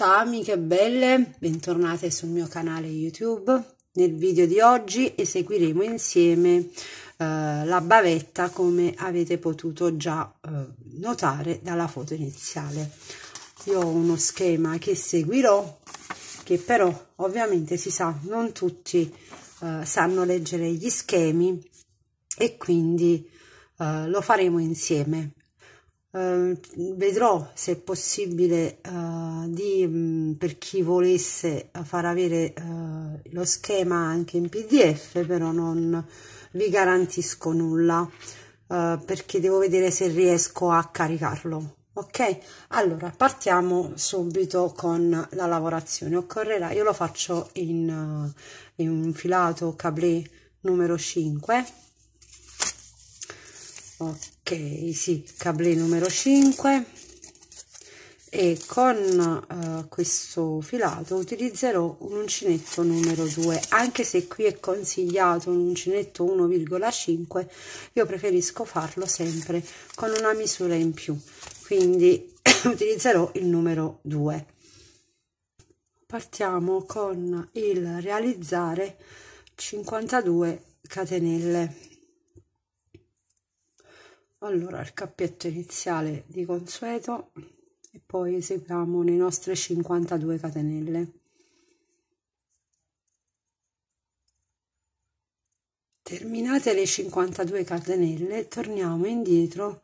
Ciao amiche belle, bentornate sul mio canale YouTube. Nel video di oggi eseguiremo insieme eh, la bavetta come avete potuto già eh, notare dalla foto iniziale. Io ho uno schema che seguirò che però ovviamente si sa non tutti eh, sanno leggere gli schemi e quindi eh, lo faremo insieme Ehm, vedrò se è possibile eh, di, per chi volesse eh, far avere eh, lo schema anche in pdf però non vi garantisco nulla eh, perché devo vedere se riesco a caricarlo ok allora partiamo subito con la lavorazione occorrerà io lo faccio in, eh, in un filato cablé numero 5 ok sì cablé numero 5 e con uh, questo filato utilizzerò un uncinetto numero 2 anche se qui è consigliato un uncinetto 1,5 io preferisco farlo sempre con una misura in più quindi utilizzerò il numero 2 partiamo con il realizzare 52 catenelle allora il cappietto iniziale di consueto e poi eseguiamo le nostre 52 catenelle terminate le 52 catenelle torniamo indietro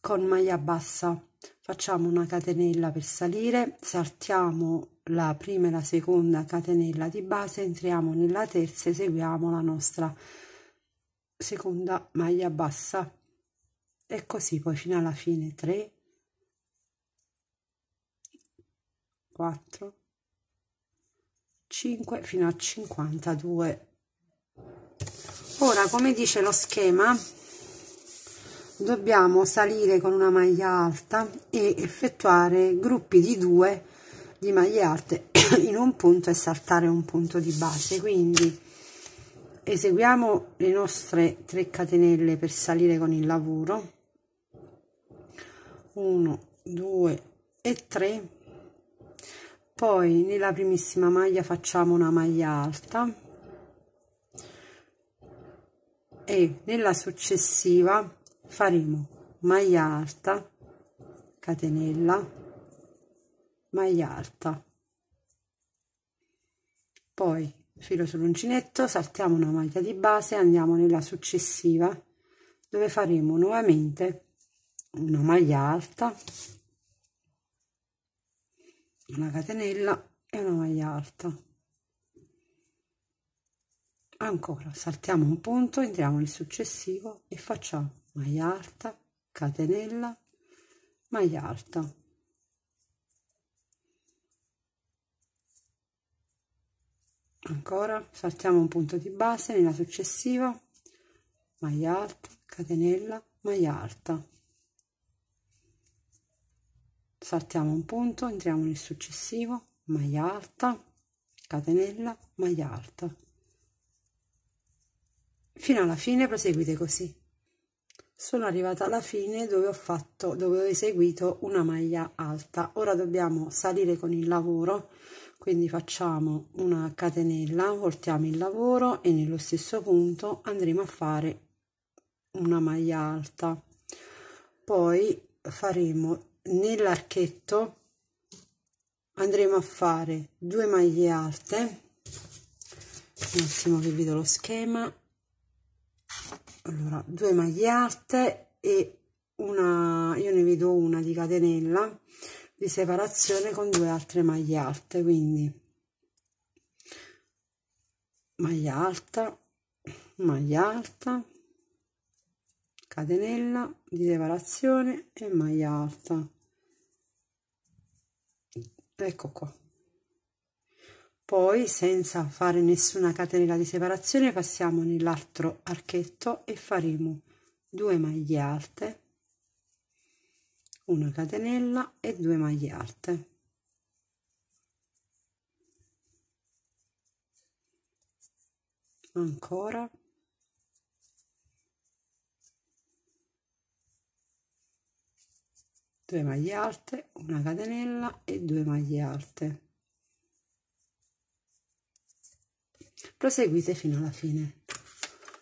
con maglia bassa facciamo una catenella per salire saltiamo la prima e la seconda catenella di base entriamo nella terza e seguiamo la nostra seconda maglia bassa e così poi fino alla fine 3 4 5 fino a 52 ora come dice lo schema dobbiamo salire con una maglia alta e effettuare gruppi di due di maglie alte in un punto e saltare un punto di base quindi eseguiamo le nostre 3 catenelle per salire con il lavoro 1 2 e 3 poi nella primissima maglia facciamo una maglia alta e nella successiva faremo maglia alta catenella maglia alta poi filo sull'uncinetto saltiamo una maglia di base andiamo nella successiva dove faremo nuovamente una maglia alta una catenella e una maglia alta ancora saltiamo un punto entriamo nel successivo e facciamo maglia alta catenella maglia alta ancora saltiamo un punto di base nella successiva maglia alta catenella maglia alta saltiamo un punto entriamo nel successivo maglia alta catenella maglia alta fino alla fine proseguite così sono arrivata alla fine dove ho fatto dove ho eseguito una maglia alta ora dobbiamo salire con il lavoro quindi facciamo una catenella voltiamo il lavoro e nello stesso punto andremo a fare una maglia alta poi faremo nell'archetto andremo a fare due maglie alte un attimo che vedo lo schema allora due maglie alte e una io ne vedo una di catenella di separazione con due altre maglie alte quindi maglia alta maglia alta catenella di separazione e maglia alta ecco qua poi senza fare nessuna catenella di separazione passiamo nell'altro archetto e faremo due maglie alte una catenella e due maglie alte ancora 2 maglie alte una catenella e 2 maglie alte proseguite fino alla fine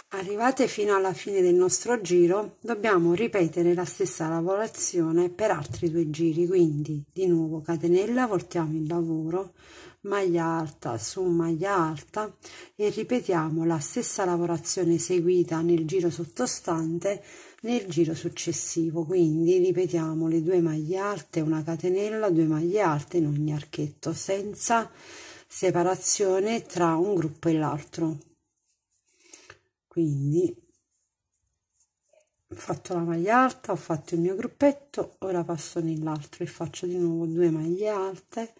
arrivate fino alla fine del nostro giro dobbiamo ripetere la stessa lavorazione per altri due giri quindi di nuovo catenella voltiamo il lavoro maglia alta su maglia alta e ripetiamo la stessa lavorazione eseguita nel giro sottostante nel giro successivo quindi ripetiamo le due maglie alte una catenella due maglie alte in ogni archetto senza separazione tra un gruppo e l'altro quindi ho fatto la maglia alta ho fatto il mio gruppetto ora passo nell'altro e faccio di nuovo due maglie alte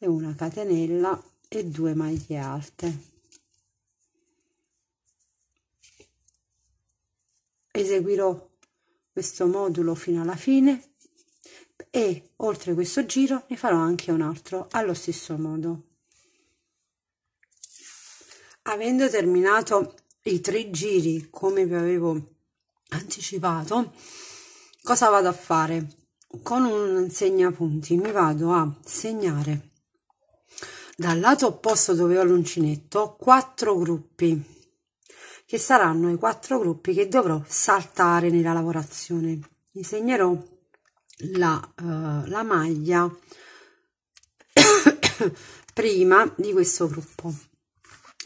e una catenella e due maglie alte eseguirò questo modulo fino alla fine e oltre questo giro ne farò anche un altro allo stesso modo avendo terminato i tre giri come vi avevo anticipato cosa vado a fare con un segnapunti mi vado a segnare dal lato opposto dove ho l'uncinetto 4 gruppi che saranno i quattro gruppi che dovrò saltare nella lavorazione disegnerò la, uh, la maglia prima di questo gruppo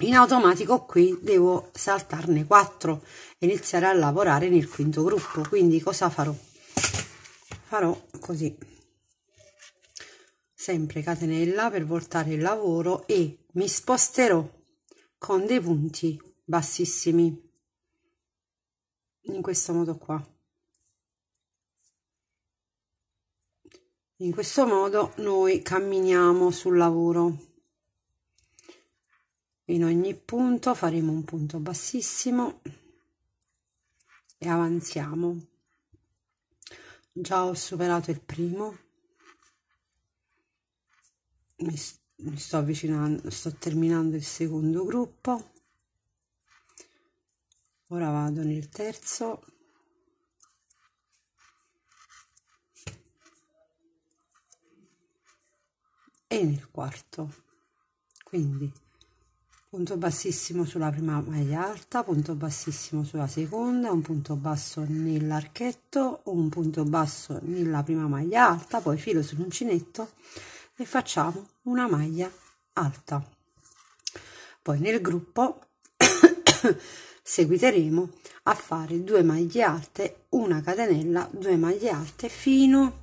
in automatico qui devo saltarne 4 e iniziare a lavorare nel quinto gruppo quindi cosa farò farò così sempre catenella per voltare il lavoro e mi sposterò con dei punti bassissimi in questo modo qua in questo modo noi camminiamo sul lavoro in ogni punto faremo un punto bassissimo e avanziamo già ho superato il primo mi, mi sto avvicinando sto terminando il secondo gruppo ora vado nel terzo e nel quarto quindi punto bassissimo sulla prima maglia alta punto bassissimo sulla seconda un punto basso nell'archetto un punto basso nella prima maglia alta poi filo sull'uncinetto e facciamo una maglia alta poi nel gruppo seguiteremo a fare due maglie alte una catenella due maglie alte fino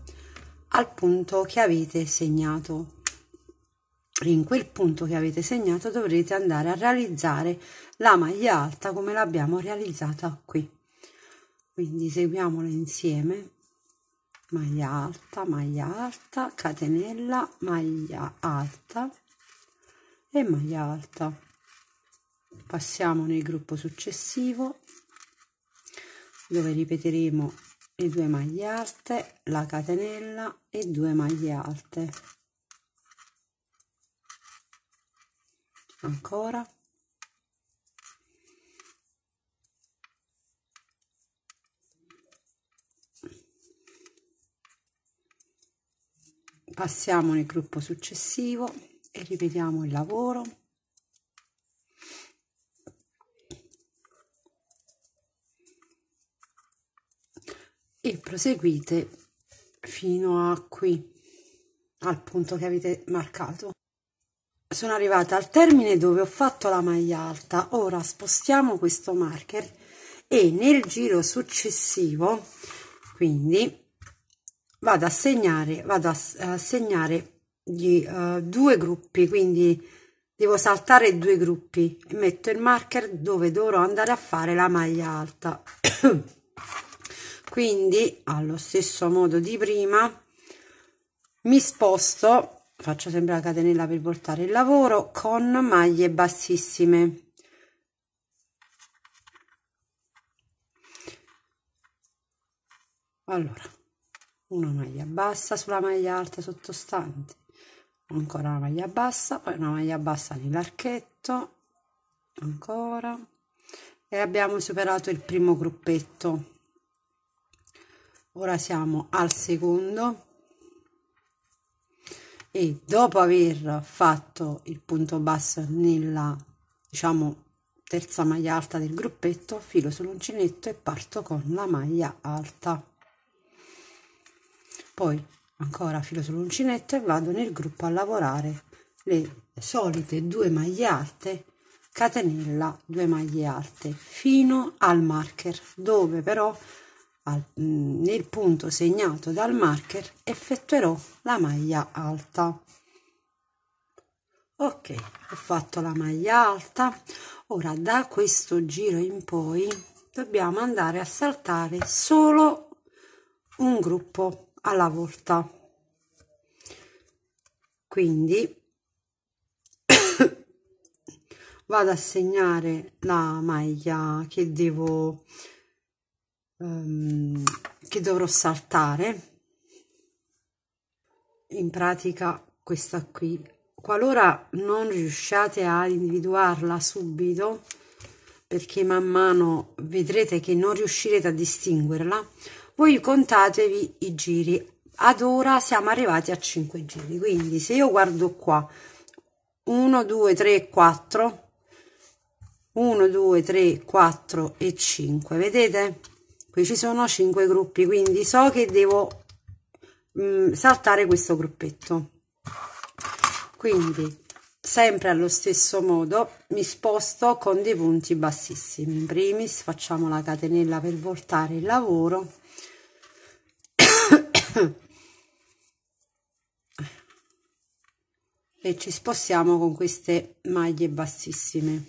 al punto che avete segnato in quel punto che avete segnato dovrete andare a realizzare la maglia alta come l'abbiamo realizzata qui quindi seguiamola insieme maglia alta maglia alta catenella maglia alta e maglia alta passiamo nel gruppo successivo dove ripeteremo le due maglie alte la catenella e due maglie alte ancora passiamo nel gruppo successivo e rivediamo il lavoro e proseguite fino a qui al punto che avete marcato sono arrivata al termine dove ho fatto la maglia alta ora spostiamo questo marker e nel giro successivo quindi vado a segnare vado a, segnare di uh, eh, due gruppi quindi devo saltare due gruppi e metto il marker dove dovrò andare a fare la maglia alta quindi allo stesso modo di prima mi sposto faccio sempre la catenella per voltare il lavoro con maglie bassissime allora una maglia bassa sulla maglia alta sottostante ancora una maglia bassa poi una maglia bassa nell'archetto ancora e abbiamo superato il primo gruppetto ora siamo al secondo e dopo aver fatto il punto basso nella diciamo terza maglia alta del gruppetto filo sull'uncinetto e parto con la maglia alta poi ancora filo sull'uncinetto e vado nel gruppo a lavorare le solite due maglie alte catenella 2 maglie alte fino al marker dove però al, mm, nel punto segnato dal marker effettuerò la maglia alta ok ho fatto la maglia alta ora da questo giro in poi dobbiamo andare a saltare solo un gruppo alla volta quindi vado a segnare la maglia che devo um, che dovrò saltare in pratica questa qui qualora non riusciate a individuarla subito perché man mano vedrete che non riuscirete a distinguerla voi contatevi i giri ad ora siamo arrivati a 5 giri quindi se io guardo qua 1 2 3 4 1 2 3 4 e 5 vedete qui ci sono 5 gruppi quindi so che devo mh, mm, saltare questo gruppetto quindi sempre allo stesso modo mi sposto con dei punti bassissimi in primis facciamo la catenella per voltare il lavoro e ci spostiamo con queste maglie bassissime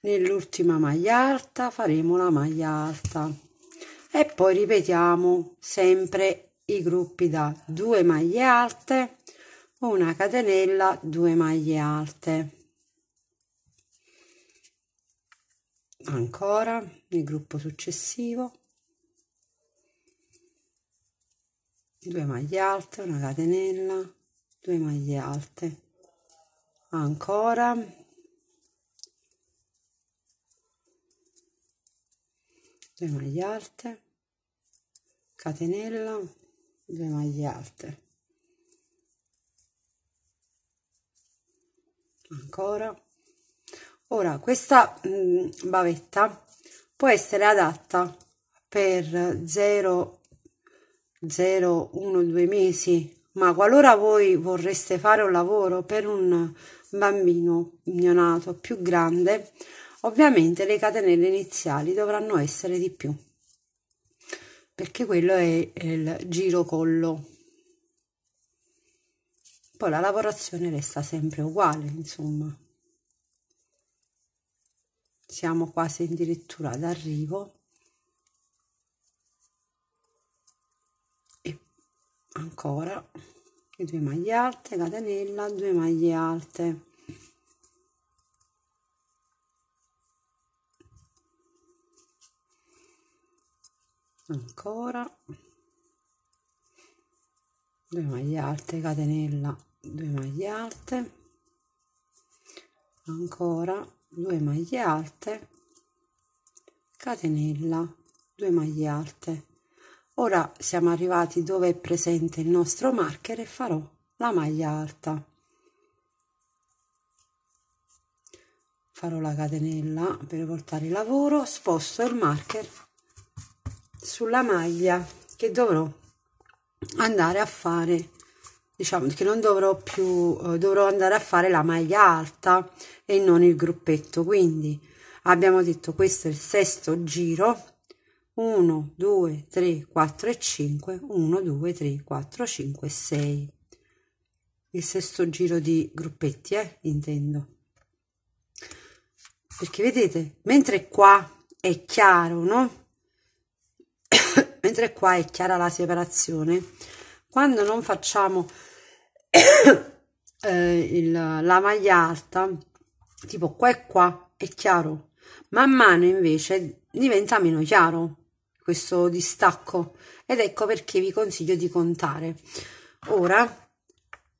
nell'ultima maglia alta faremo la maglia alta e poi ripetiamo sempre i gruppi da due maglie alte una catenella due maglie alte ancora nel gruppo successivo due maglie alte una catenella due maglie alte ancora due maglie alte catenella due maglie alte ancora ora questa mh, mm, bavetta può essere adatta per 0 0 1 2 mesi ma qualora voi vorreste fare un lavoro per un bambino neonato più grande ovviamente le catenelle iniziali dovranno essere di più perché quello è il giro collo poi la lavorazione resta sempre uguale insomma siamo quasi addirittura d'arrivo e ancora le due maglie alte catenella due maglie alte ancora 2 maglie alte catenella 2 maglie alte ancora 2 maglie alte catenella 2 maglie alte ora siamo arrivati dove è presente il nostro marker e farò la maglia alta farò la catenella per voltare il lavoro sposto il marker sulla maglia che dovrò andare a fare diciamo che non dovrò più eh, dovrò andare a fare la maglia alta e non il gruppetto quindi abbiamo detto questo è il sesto giro 1 2 3 4 e 5 1 2 3 4 5 6 il sesto giro di gruppetti eh, intendo perché vedete mentre qua è chiaro no mentre qua è chiara la separazione quando non facciamo eh, il, la maglia alta tipo qua e qua è chiaro man mano invece diventa meno chiaro questo distacco ed ecco perché vi consiglio di contare ora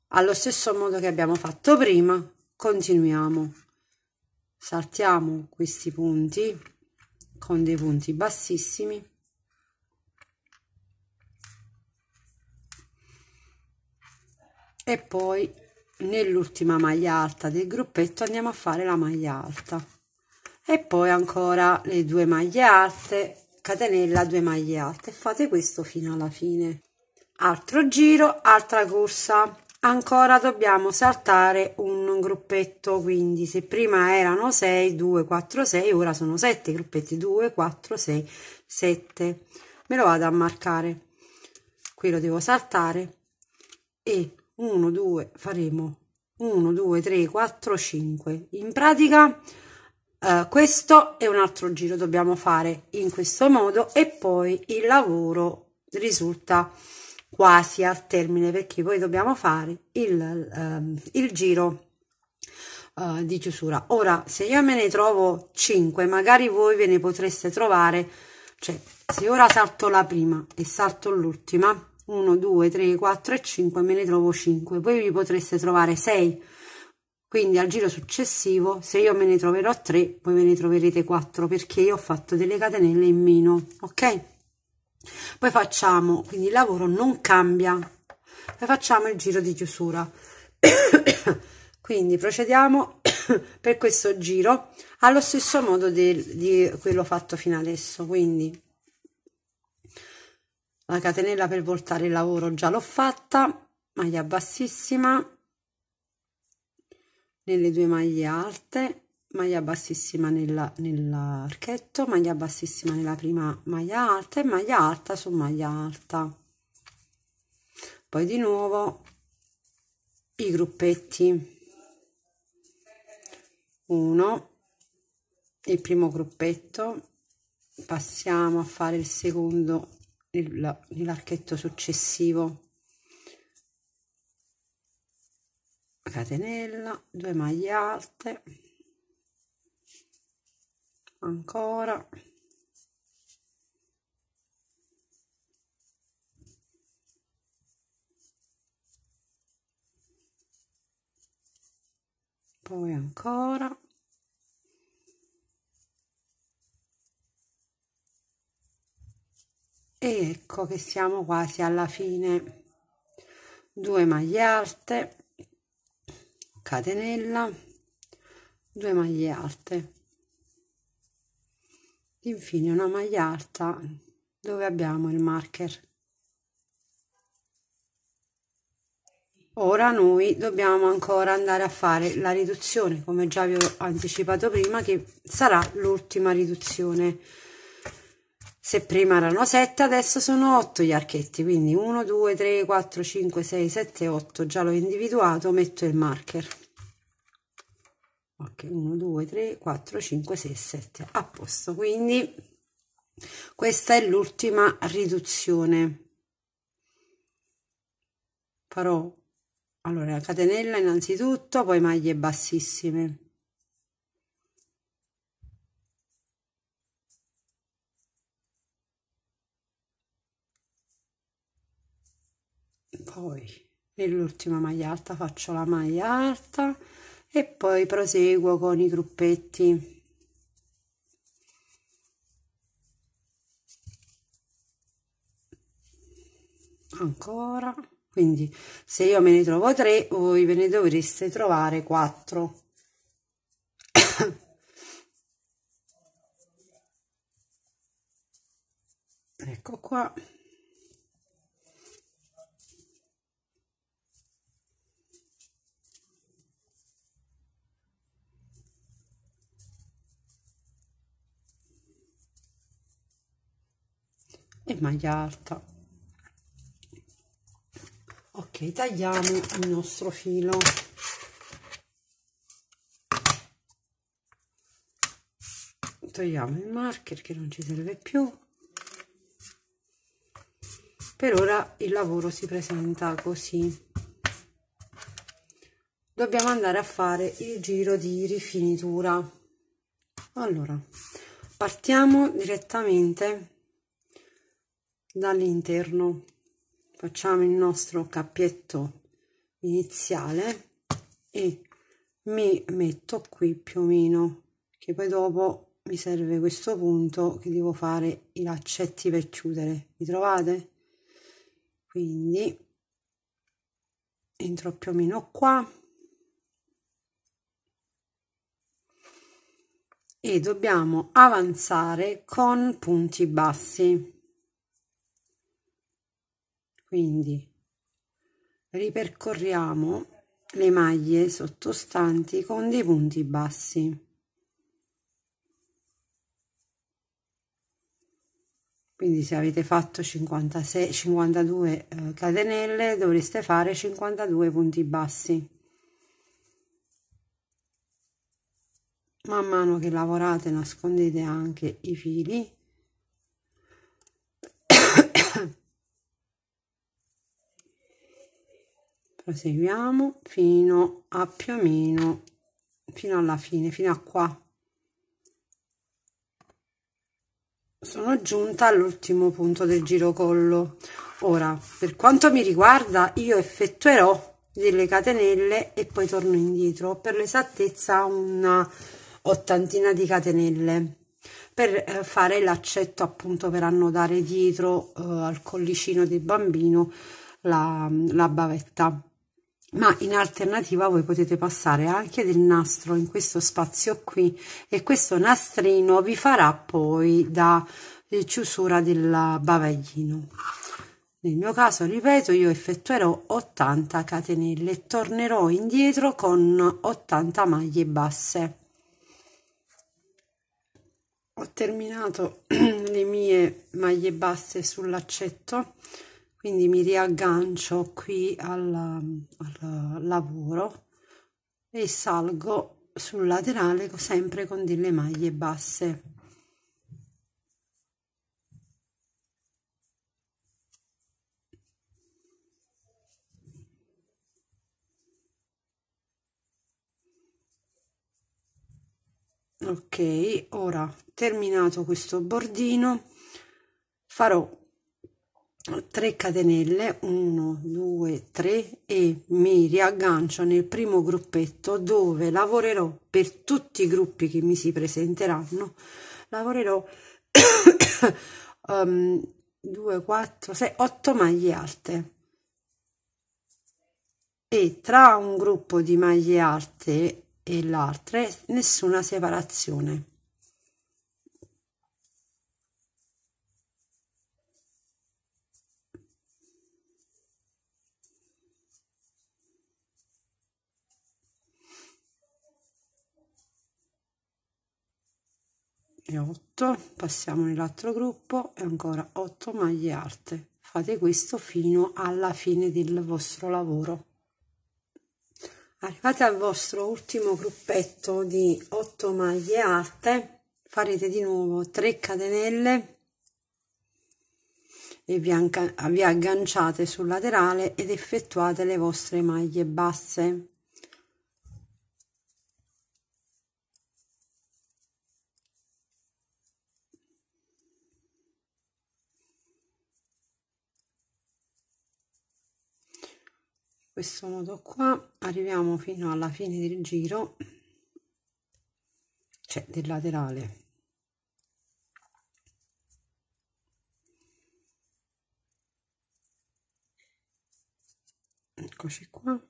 allo stesso modo che abbiamo fatto prima continuiamo saltiamo questi punti con dei punti bassissimi e poi nell'ultima maglia alta del gruppetto andiamo a fare la maglia alta e poi ancora le due maglie alte catenella 2 maglie alte fate questo fino alla fine altro giro altra corsa ancora dobbiamo saltare un gruppetto quindi se prima erano 6 2 4 6 ora sono 7 gruppetti 2 4 6 7 me lo vado a marcare qui lo devo saltare e 1 2 faremo 1 2 3 4 5 in pratica eh, questo è un altro giro dobbiamo fare in questo modo e poi il lavoro risulta quasi al termine perché poi dobbiamo fare il, ehm, il giro eh, di chiusura ora se io me ne trovo 5 magari voi ve ne potreste trovare cioè se ora salto la prima e salto l'ultima 1, 2, 3, 4 e 5 me ne trovo 5 Voi vi potreste trovare 6 quindi al giro successivo se io me ne troverò 3 poi me ne troverete 4 perché io ho fatto delle catenelle in meno ok poi facciamo quindi il lavoro non cambia poi facciamo il giro di chiusura quindi procediamo per questo giro allo stesso modo del, di quello fatto fino adesso quindi la catenella per voltare il lavoro già l'ho fatta maglia bassissima nelle due maglie alte maglia bassissima nella, nell'archetto maglia bassissima nella prima maglia alta e maglia alta su maglia alta poi di nuovo i gruppetti 1 il primo gruppetto passiamo a fare il secondo nell'archetto successivo catenella due maglie alte ancora poi ancora e ecco che siamo quasi alla fine due maglie alte catenella due maglie alte infine una maglia alta dove abbiamo il marker ora noi dobbiamo ancora andare a fare la riduzione come già vi ho anticipato prima che sarà l'ultima riduzione se prima erano 7 adesso sono 8 gli archetti quindi 1 2 3 4 5 6 7 8 già l'ho individuato metto il marker ok 1 2 3 4 5 6 7 a posto quindi questa è l'ultima riduzione farò allora catenella innanzitutto poi maglie bassissime poi nell'ultima maglia alta faccio la maglia alta e poi proseguo con i gruppetti ancora quindi se io me ne trovo tre voi ve ne dovreste trovare 4 ecco qua e maglia alta ok tagliamo il nostro filo togliamo il marker che non ci serve più per ora il lavoro si presenta così dobbiamo andare a fare il giro di rifinitura allora partiamo direttamente dall'interno facciamo il nostro cappietto iniziale e mi metto qui più o meno che poi dopo mi serve questo punto che devo fare i laccetti per chiudere vi trovate quindi entro più o meno qua e dobbiamo avanzare con punti bassi quindi ripercorriamo le maglie sottostanti con dei punti bassi. Quindi se avete fatto 56, 52 eh, catenelle dovreste fare 52 punti bassi. Man mano che lavorate nascondete anche i fili proseguiamo fino a più o meno fino alla fine fino a qua sono giunta all'ultimo punto del giro collo ora per quanto mi riguarda io effettuerò delle catenelle e poi torno indietro per l'esattezza una ottantina di catenelle per eh, fare l'accetto appunto per annodare dietro eh, al collicino del bambino la, la bavetta ma in alternativa voi potete passare anche del nastro in questo spazio qui e questo nastrino vi farà poi da eh, chiusura del bavaglino nel mio caso ripeto io effettuerò 80 catenelle tornerò indietro con 80 maglie basse ho terminato le mie maglie basse sull'accetto quindi mi riaggancio qui al, al lavoro e salgo sul laterale sempre con delle maglie basse ok ora terminato questo bordino farò 3 catenelle 1 2 3 e mi riaggancio nel primo gruppetto dove lavorerò per tutti i gruppi che mi si presenteranno lavorerò um, 2 4 6 8 maglie alte e tra un gruppo di maglie alte e l'altra nessuna separazione ne 8 passiamo nell'altro gruppo e ancora 8 maglie alte fate questo fino alla fine del vostro lavoro arrivate al vostro ultimo gruppetto di 8 maglie alte farete di nuovo 3 catenelle e vi, vi agganciate sul laterale ed effettuate le vostre maglie basse questo modo qua arriviamo fino alla fine del giro cioè del laterale eccoci qua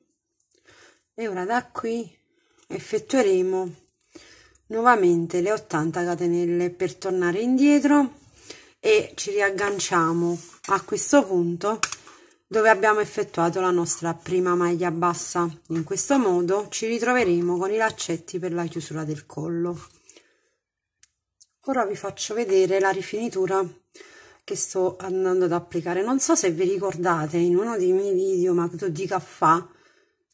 e ora da qui effettueremo nuovamente le 80 catenelle per tornare indietro e ci riagganciamo a questo punto dove abbiamo effettuato la nostra prima maglia bassa. In questo modo ci ritroveremo con i laccetti per la chiusura del collo. Ora vi faccio vedere la rifinitura che sto andando ad applicare. Non so se vi ricordate in uno dei miei video, ma che di caffà,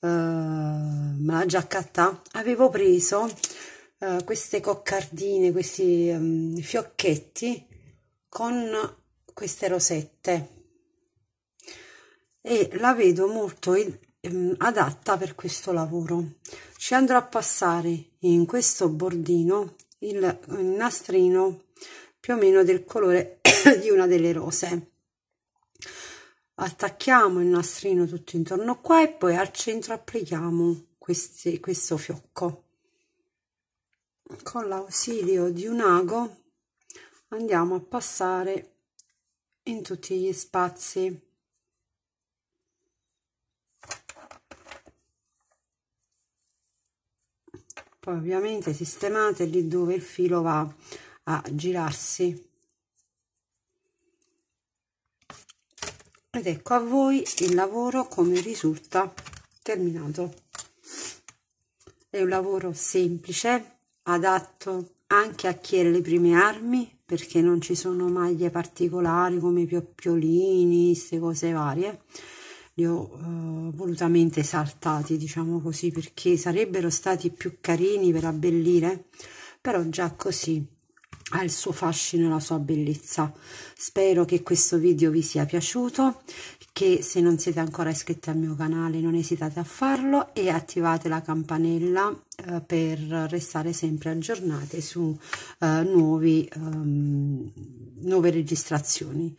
eh, ma la giaccatta, avevo preso eh, queste coccardine, questi um, fiocchetti con queste rosette e la vedo molto eh, mm, adatta per questo lavoro ci andrò a passare in questo bordino il nastrino più o meno del colore di una delle rose attacchiamo il nastrino tutto intorno qua e poi al centro applichiamo questi, questo fiocco con l'ausilio di un ago andiamo a passare in tutti gli spazi poi ovviamente sistemate lì dove il filo va a girarsi ed ecco a voi il lavoro come risulta terminato è un lavoro semplice adatto anche a chi è le prime armi perché non ci sono maglie particolari come pioppiolini queste cose varie li ho eh, volutamente saltati, diciamo così, perché sarebbero stati più carini per abbellire, però già così ha il suo fascino e la sua bellezza. Spero che questo video vi sia piaciuto, che se non siete ancora iscritti al mio canale non esitate a farlo e attivate la campanella eh, per restare sempre aggiornate su eh, nuovi, um, nuove registrazioni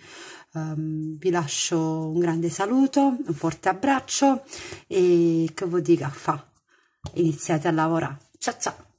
um, vi lascio un grande saluto, un forte abbraccio e che vuol dire fa? Iniziate a lavorare. Ciao ciao!